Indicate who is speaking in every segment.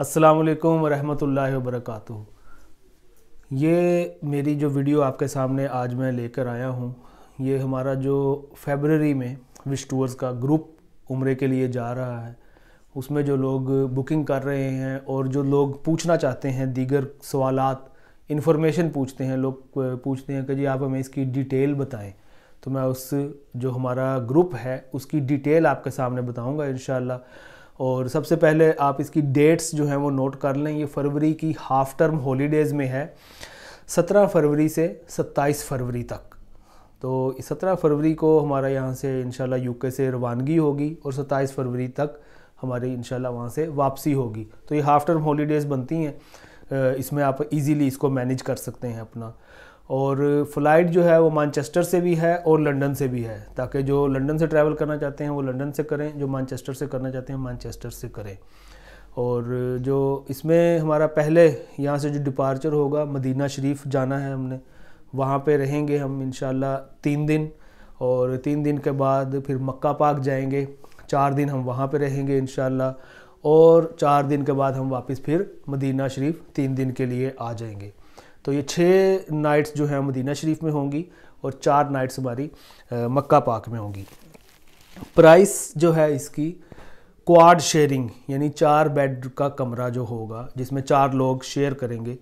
Speaker 1: असलकम वरहमल वरक ये मेरी जो वीडियो आपके सामने आज मैं लेकर आया हूँ ये हमारा जो फेबररी में विश टूर्स का ग्रुप उम्र के लिए जा रहा है उसमें जो लोग बुकिंग कर रहे हैं और जो लोग पूछना चाहते हैं दीगर सवालत इन्फॉर्मेशन पूछते हैं लोग पूछते हैं कि जी आप हमें इसकी डिटेल बताएं तो मैं उस जो हमारा ग्रुप है उसकी डिटेल आपके सामने बताऊंगा इन और सबसे पहले आप इसकी डेट्स जो हैं वो नोट कर लें ये फरवरी की हाफ़ टर्म हॉलीडेज़ में है सत्रह फरवरी से सत्ताईस फरवरी तक तो सत्रह फरवरी को हमारा यहाँ से इन यूके से रवानगी होगी और सत्ताईस फरवरी तक हमारी इन वहाँ से वापसी होगी तो ये हाफ़ टर्म हॉलीडेज़ बनती हैं इसमें आप इजीली इसको मैनेज कर सकते हैं अपना और फ़्लाइट जो है वो मानचेस्टर से भी है और लंदन से भी है ताकि जो लंदन से ट्रैवल करना चाहते हैं वो लंदन से करें जो मानचेस्टर से करना चाहते हैं मानचेस्टर से करें और जो इसमें हमारा पहले यहाँ से जो डिपार्चर होगा मदीना शरीफ जाना है हमने वहाँ पे रहेंगे हम इन तीन दिन और तीन दिन के बाद फिर मक्का पाक जाएंगे चार दिन हम वहाँ पे रहेंगे इन और चार दिन के बाद हम वापस फिर मदीना शरीफ तीन दिन के लिए आ जाएंगे तो ये छः नाइट्स जो हैं मदीना शरीफ में होंगी और चार नाइट्स हमारी मक्का पाक में होंगी प्राइस जो है इसकी क्वाड शेयरिंग यानी चार बेड का कमरा जो होगा जिसमें चार लोग शेयर करेंगे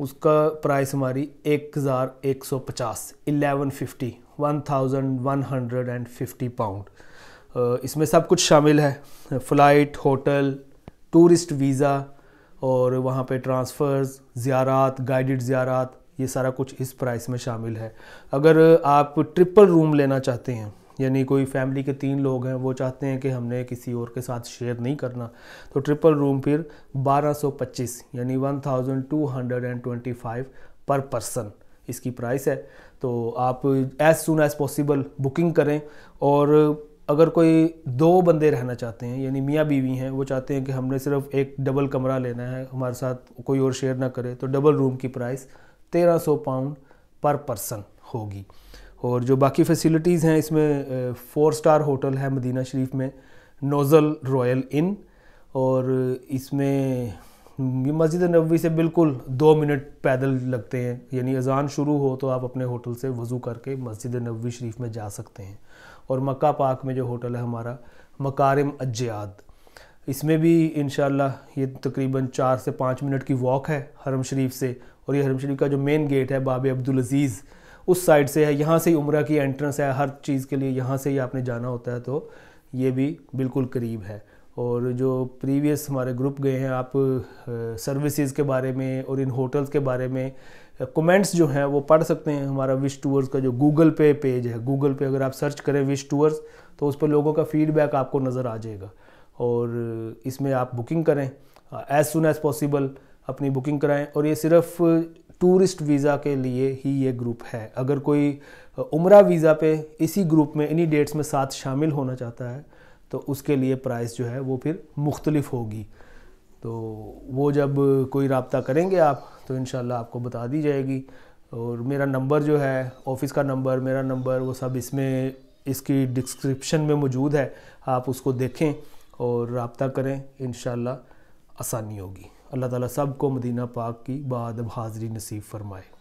Speaker 1: उसका प्राइस हमारी एक हज़ार एक सौ पचास eleven fifty one thousand one hundred and fifty pound इसमें सब कुछ शामिल है फ़्लाइट होटल टूरिस्ट वीज़ा और वहाँ पे ट्रांसफ़र्स ज़्यारात गाइडेड ज़्यारात ये सारा कुछ इस प्राइस में शामिल है अगर आप ट्रिपल रूम लेना चाहते हैं यानी कोई फैमिली के तीन लोग हैं वो चाहते हैं कि हमने किसी और के साथ शेयर नहीं करना तो ट्रिपल रूम फिर 1225 यानी 1225 पर पर्सन इसकी प्राइस है तो आप as soon as possible booking करें और अगर कोई दो बंदे रहना चाहते हैं यानी मियाँ बीवी हैं वो चाहते हैं कि हमने सिर्फ एक डबल कमरा लेना है हमारे साथ कोई और शेयर ना करे तो डबल रूम की प्राइस तेरह सौ पाउंड पर पर्सन होगी और जो बाकी फैसिलिटीज़ हैं इसमें फोर स्टार होटल है मदीना शरीफ में नोज़ल रॉयल इन और इसमें ये मस्जिद नबी से बिल्कुल दो मिनट पैदल लगते हैं यानी अजान शुरू हो तो आप अपने होटल से वज़ू करके मस्जिद नबी शरीफ में जा सकते हैं और मक्का पाक में जो होटल है हमारा मकारम अज्जाद इसमें भी इन ये तकरीबन चार से पाँच मिनट की वॉक है हरम शरीफ से और ये हरम शरीफ का जो मेन गेट है बाबे अब्दुल अज़ीज़ उस साइड से है यहाँ से ही उम्र की एंट्रेंस है हर चीज़ के लिए यहाँ से ही आपने जाना होता है तो ये भी बिल्कुल करीब है और जो प्रीवियस हमारे ग्रुप गए हैं आप सर्विसेज के बारे में और इन होटल्स के बारे में कमेंट्स जो हैं वो पढ़ सकते हैं हमारा विश टूर्स का जो गूगल पे पेज है गूगल पे अगर आप सर्च करें विश टूर्स तो उस पर लोगों का फीडबैक आपको नज़र आ जाएगा और इसमें आप बुकिंग करें एज़ सुन एज़ पॉसिबल अपनी बुकिंग कराएं और ये सिर्फ टूरिस्ट वीज़ा के लिए ही ये ग्रुप है अगर कोई उम्र वीज़ा पे इसी ग्रुप में इन्हीं डेट्स में साथ शामिल होना चाहता है तो उसके लिए प्राइस जो है वो फिर मुख्तलिफ होगी तो वो जब कोई रबता करेंगे आप तो इन आपको बता दी जाएगी और मेरा नंबर जो है ऑफिस का नंबर मेरा नंबर वो सब इसमें इसकी डिस्क्रिप्शन में मौजूद है आप उसको देखें और रबता करें इन आसानी होगी अल्लाह ताला सब को मदीना पाक की बाद हाज़री नसीब फरमाए